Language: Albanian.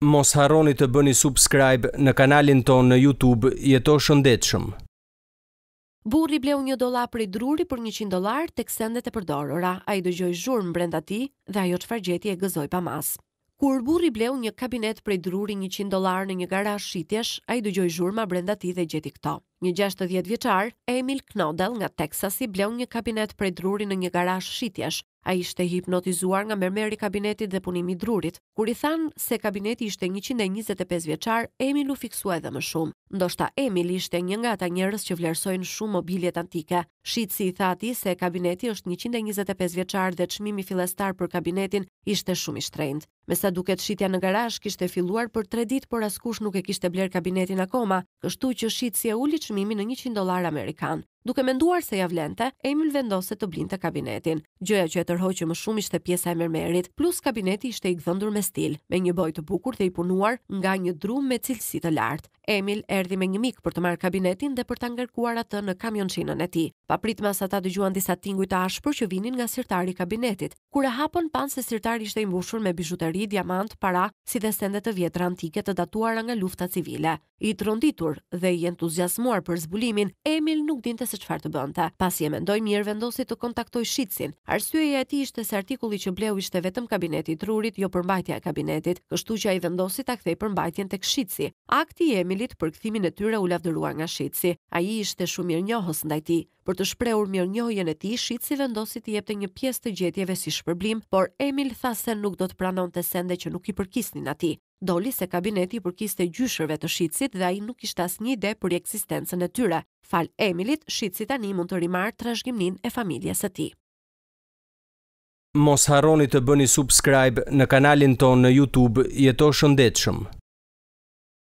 mos harroni të bëni subscribe në kanalin tonë në YouTube, jeto shëndetshëm. Burri bleu një dola për i druri për 100 dolar të kësendet e përdorora, a i dëgjoj zhur më brenda ti dhe ajo që fargjeti e gëzoj pa mas. Kur burri bleu një kabinet për i druri 100 dolar në një gara shqitjesh, a i dëgjoj zhur më brenda ti dhe gjeti këto. Një 60 vjeçar, Emil Knodel nga Texas i bleu një kabinet prej druri në një garazh shitjesh. Ai ishte hipnotizuar nga mermeri i kabinetit dhe punimi i drurit. Kur i than se kabineti ishte 125 vjeçar, Emil u fiksua edhe më shumë. Ndoshta Emil ishte një nga ata njerëz që vlerësojnë shumë mobiljet antike. Shitsi i tha atij se kabineti është 125 vjeçar dhe çmimi fillestar për kabinetin ishte shumë i shtrenjtë. Me sa duket shitja në garazh kishte filluar për 3 ditë, por askush nuk e kishte bler kabinetin akoma, kështu që Shitsi e uliç shmimin milyon 100 dolar amerikan. Duke menduar se ia vlente, Emil vendose të blinte kabinetin. Gjëja që e tërhoqi më shumë ishte pjesa e mermerit, plus kabineti ishte i gdhendur me stil, me një bojë të bukur të i punuar nga një drum me cilësi të lartë. Emil erdhi me një mik për të marr kabinetin dhe për ta ngarkuar atë në kamionçinën e tij. Papritmas ata dëgjuan disa tinguj të ashpër që vinin nga sirtari i kabinetit. Kur e hapën pan se sirtari ishte i mbushur me bijuteri, diamant, para, si dhe sende të vjetra antike të datuara nga lufta civile. I tronditur dhe i entuziazmuar për zbulimin, Emil nuk dinte se çfarë të bënte. Pasi e mendoi mirë, vendosi të kontaktoj Shitsin. Arsyeja e tij ishte se artikulli që bleu ishte vetëm kabineti i trurit, jo përmbajtja e kabinetit, kështu që ai vendosi ta kthej përmbajtjen tek Shitsi. Akti i Emilit për kthimin e tyre u lavdërua nga Shitsi. Ai ishte shumë mirënjohës ndaj tij për të shprehur mirënjohjen e tij, shitsi vendosi të jepte një pjesë të gjetjeve si shpërblim, por Emil tha se nuk do të pranonte sende që nuk i përkisnin atij. Doli se kabineti i përkiste gjyshërve të shitsit dhe ai nuk kishte asnjë ide për ekzistencën e tyre. Fal Emilit, shitsi tani mund të rimar trashëgiminë e familjes së tij. Mos harroni të bëni subscribe në kanalin tonë në YouTube, jeto shëndetshëm.